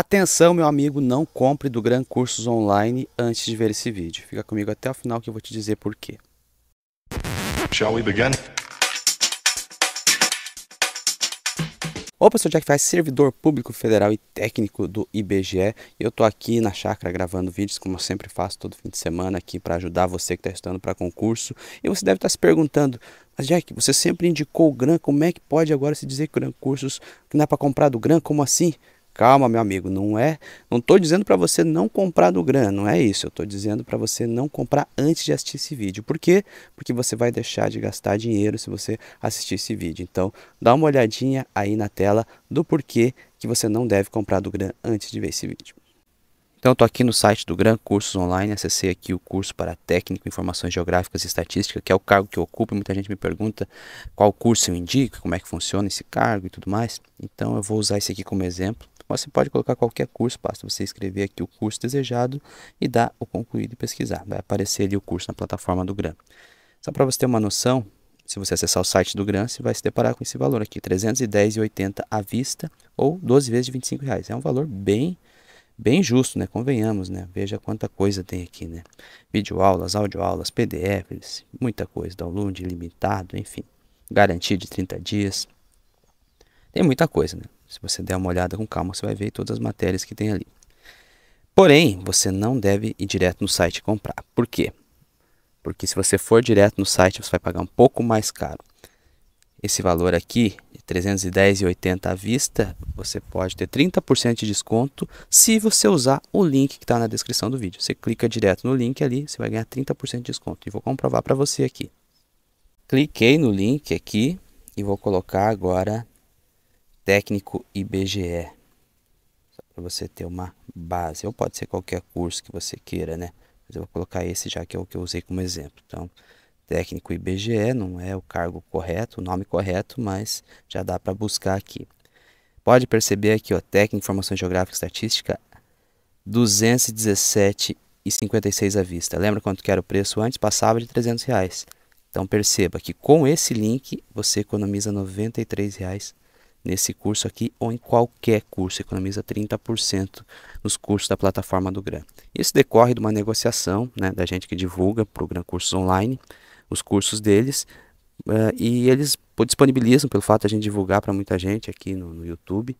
Atenção, meu amigo, não compre do Gran Cursos Online antes de ver esse vídeo. Fica comigo até o final que eu vou te dizer por quê. Shall we begin? Opa, eu sou o Jack Faz, servidor público federal e técnico do IBGE. Eu tô aqui na chácara gravando vídeos, como eu sempre faço todo fim de semana aqui para ajudar você que está estudando para concurso. E você deve estar tá se perguntando, mas Jack, você sempre indicou o GRAN, como é que pode agora se dizer que o GRAN Cursos que não é para comprar do GRAN? Como assim? Calma, meu amigo, não é. Não estou dizendo para você não comprar do Gran, não é isso. Eu estou dizendo para você não comprar antes de assistir esse vídeo. Por quê? Porque você vai deixar de gastar dinheiro se você assistir esse vídeo. Então, dá uma olhadinha aí na tela do porquê que você não deve comprar do Gran antes de ver esse vídeo. Então, estou aqui no site do Gran Cursos Online, acessei aqui o curso para técnico informações geográficas e estatística, que é o cargo que eu ocupo. Muita gente me pergunta qual curso eu indico, como é que funciona esse cargo e tudo mais. Então, eu vou usar esse aqui como exemplo você pode colocar qualquer curso, basta você escrever aqui o curso desejado e dar o concluído e pesquisar. Vai aparecer ali o curso na plataforma do GRAM. Só para você ter uma noção, se você acessar o site do GRAM, você vai se deparar com esse valor aqui, 310,80 à vista ou 12 vezes de 25 reais. É um valor bem bem justo, né? Convenhamos, né? Veja quanta coisa tem aqui, né? Videoaulas, audioaulas, PDFs, muita coisa, download ilimitado, enfim. Garantia de 30 dias. Tem muita coisa, né? Se você der uma olhada com calma, você vai ver todas as matérias que tem ali. Porém, você não deve ir direto no site comprar. Por quê? Porque se você for direto no site, você vai pagar um pouco mais caro. Esse valor aqui, de 310,80 à vista, você pode ter 30% de desconto se você usar o link que está na descrição do vídeo. Você clica direto no link ali, você vai ganhar 30% de desconto. E vou comprovar para você aqui. Cliquei no link aqui e vou colocar agora técnico IBGE. Só para você ter uma base. Ou pode ser qualquer curso que você queira, né? Mas eu vou colocar esse já que é o que eu usei como exemplo. Então, técnico IBGE não é o cargo correto, o nome correto, mas já dá para buscar aqui. Pode perceber aqui, ó, técnico informação geográfica e estatística, 217,56 à vista. Lembra quanto que era o preço antes? Passava de 300 reais. Então perceba que com esse link você economiza R$ 93,00 nesse curso aqui ou em qualquer curso, economiza 30% nos cursos da plataforma do GRAM. Isso decorre de uma negociação né, da gente que divulga para o GRAM Cursos Online os cursos deles uh, e eles disponibilizam, pelo fato de a gente divulgar para muita gente aqui no, no YouTube,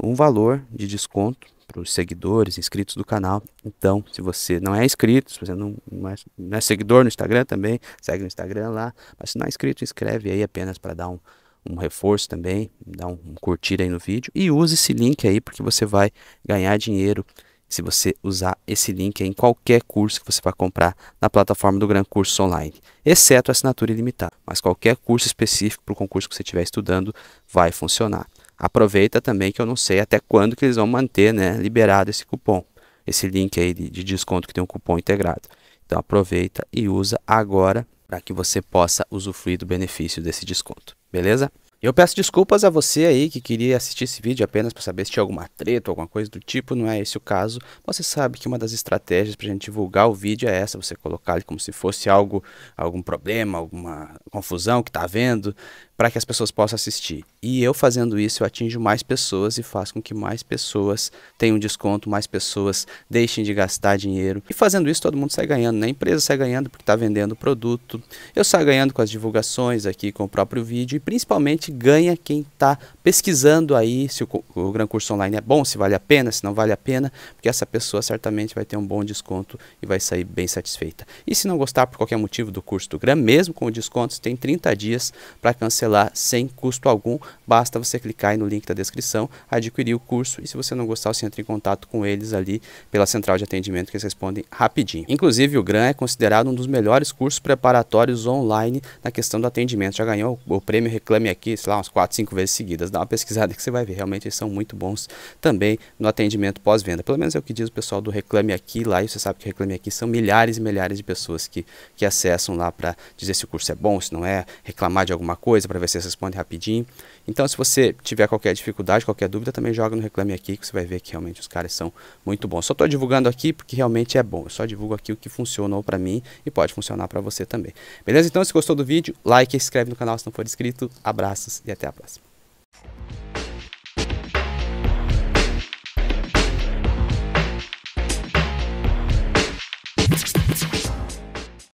um valor de desconto para os seguidores, inscritos do canal. Então, se você não é inscrito, se você não, não, é, não é seguidor no Instagram também, segue no Instagram lá. Mas se não é inscrito, inscreve aí apenas para dar um, um reforço também, dá um, um curtir aí no vídeo e use esse link aí porque você vai ganhar dinheiro se você usar esse link em qualquer curso que você vai comprar na plataforma do Gran Curso Online, exceto a assinatura ilimitada, mas qualquer curso específico para o concurso que você estiver estudando vai funcionar. Aproveita também que eu não sei até quando que eles vão manter né, liberado esse cupom, esse link aí de, de desconto que tem um cupom integrado. Então aproveita e usa agora para que você possa usufruir do benefício desse desconto, beleza? Eu peço desculpas a você aí que queria assistir esse vídeo apenas para saber se tinha alguma treta ou alguma coisa do tipo, não é esse o caso. Você sabe que uma das estratégias para a gente divulgar o vídeo é essa, você colocar ele como se fosse algo, algum problema, alguma confusão que está havendo, para que as pessoas possam assistir. E eu fazendo isso, eu atinjo mais pessoas e faço com que mais pessoas tenham desconto, mais pessoas deixem de gastar dinheiro. E fazendo isso, todo mundo sai ganhando, né? A empresa sai ganhando porque está vendendo o produto, eu saio ganhando com as divulgações aqui, com o próprio vídeo e principalmente ganha quem está pesquisando aí se o, o Gran Curso Online é bom, se vale a pena, se não vale a pena, porque essa pessoa certamente vai ter um bom desconto e vai sair bem satisfeita. E se não gostar por qualquer motivo do curso do Gran, mesmo com descontos, tem 30 dias para cancelar lá sem custo algum. Basta você clicar no link da descrição, adquirir o curso e se você não gostar, você entra em contato com eles ali pela central de atendimento que eles respondem rapidinho. Inclusive, o GRAM é considerado um dos melhores cursos preparatórios online na questão do atendimento. Já ganhou o prêmio Reclame Aqui, sei lá, umas 4, 5 vezes seguidas. Dá uma pesquisada que você vai ver, realmente eles são muito bons também no atendimento pós-venda. Pelo menos é o que diz o pessoal do Reclame Aqui lá, e você sabe que o Reclame Aqui são milhares e milhares de pessoas que, que acessam lá para dizer se o curso é bom, se não é, reclamar de alguma coisa, para você responde rapidinho. Então, se você tiver qualquer dificuldade, qualquer dúvida, também joga no Reclame Aqui, que você vai ver que realmente os caras são muito bons. Só estou divulgando aqui porque realmente é bom. Eu só divulgo aqui o que funcionou para mim e pode funcionar para você também. Beleza? Então, se gostou do vídeo, like, se inscreve no canal se não for inscrito. Abraços e até a próxima.